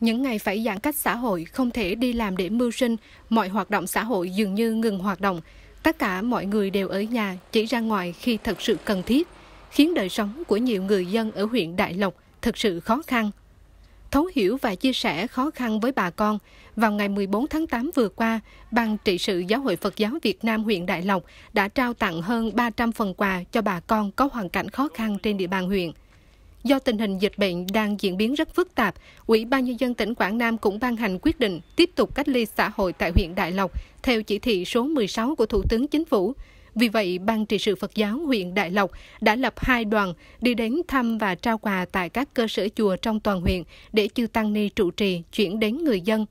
Những ngày phải giãn cách xã hội, không thể đi làm để mưu sinh, mọi hoạt động xã hội dường như ngừng hoạt động. Tất cả mọi người đều ở nhà, chỉ ra ngoài khi thật sự cần thiết, khiến đời sống của nhiều người dân ở huyện Đại Lộc thật sự khó khăn. Thấu hiểu và chia sẻ khó khăn với bà con, vào ngày 14 tháng 8 vừa qua, Ban trị sự Giáo hội Phật giáo Việt Nam huyện Đại Lộc đã trao tặng hơn 300 phần quà cho bà con có hoàn cảnh khó khăn trên địa bàn huyện. Do tình hình dịch bệnh đang diễn biến rất phức tạp, Ủy ban Nhân dân tỉnh Quảng Nam cũng ban hành quyết định tiếp tục cách ly xã hội tại huyện Đại Lộc theo chỉ thị số 16 của Thủ tướng Chính phủ. Vì vậy, Ban trị sự Phật giáo huyện Đại Lộc đã lập hai đoàn đi đến thăm và trao quà tại các cơ sở chùa trong toàn huyện để chư Tăng Ni trụ trì chuyển đến người dân.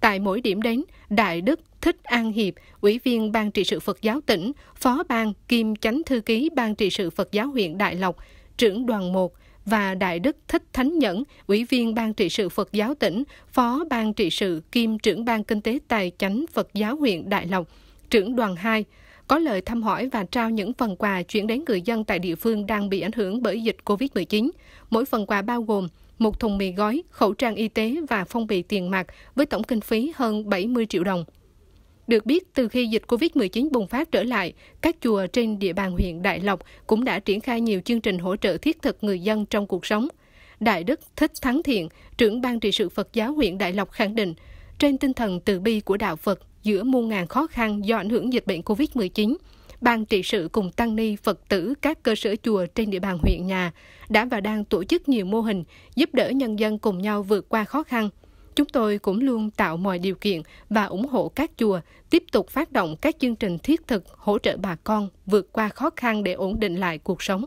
Tại mỗi điểm đến, Đại Đức Thích An Hiệp, Ủy viên Ban trị sự Phật giáo tỉnh, Phó ban kiêm chánh thư ký Ban trị sự Phật giáo huyện Đại Lộc, trưởng đoàn 1, và Đại Đức Thích Thánh Nhẫn, Ủy viên Ban trị sự Phật giáo tỉnh, Phó Ban trị sự kiêm trưởng Ban Kinh tế Tài chánh Phật giáo huyện Đại Lộc, trưởng đoàn 2, có lời thăm hỏi và trao những phần quà chuyển đến người dân tại địa phương đang bị ảnh hưởng bởi dịch COVID-19. Mỗi phần quà bao gồm một thùng mì gói, khẩu trang y tế và phong bì tiền mặt với tổng kinh phí hơn 70 triệu đồng. Được biết, từ khi dịch COVID-19 bùng phát trở lại, các chùa trên địa bàn huyện Đại Lộc cũng đã triển khai nhiều chương trình hỗ trợ thiết thực người dân trong cuộc sống. Đại Đức Thích Thắng Thiện, trưởng ban trị sự Phật giáo huyện Đại Lộc khẳng định, trên tinh thần từ bi của Đạo Phật giữa muôn ngàn khó khăn do ảnh hưởng dịch bệnh COVID-19, Ban trị sự cùng tăng ni Phật tử các cơ sở chùa trên địa bàn huyện nhà đã và đang tổ chức nhiều mô hình giúp đỡ nhân dân cùng nhau vượt qua khó khăn – Chúng tôi cũng luôn tạo mọi điều kiện và ủng hộ các chùa tiếp tục phát động các chương trình thiết thực hỗ trợ bà con vượt qua khó khăn để ổn định lại cuộc sống.